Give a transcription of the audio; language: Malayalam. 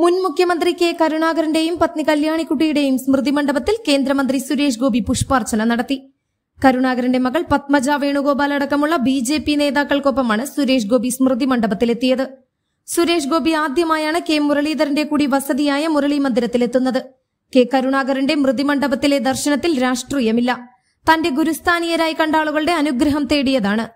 മുൻ മുഖ്യമന്ത്രി കെ കരുണാകരന്റെയും പത്നി കല്യാണിക്കുട്ടിയുടെയും സ്മൃതി മണ്ഡപത്തിൽ കേന്ദ്രമന്ത്രി സുരേഷ് ഗോപി പുഷ്പാർച്ചന നടത്തി കരുണാകരന്റെ മകൾ പത്മജ വേണുഗോപാൽ അടക്കമുള്ള ബി ജെ പി നേതാക്കൾക്കൊപ്പമാണ് സുരേഷ് ഗോപി സ്മൃതി മണ്ഡപത്തിലെത്തിയത് സുരേഷ് ഗോപി ആദ്യമായാണ് കെ മുരളീധരന്റെ കൂടി വസതിയായ മുരളി മന്ദിരത്തിലെത്തുന്നത് കെ കരുണാകരന്റെ മൃതിമണ്ഡപത്തിലെ ദർശനത്തിൽ രാഷ്ട്രീയമില്ല തന്റെ ഗുരുസ്ഥാനീയരായി കണ്ട ആളുകളുടെ അനുഗ്രഹം തേടിയതാണ്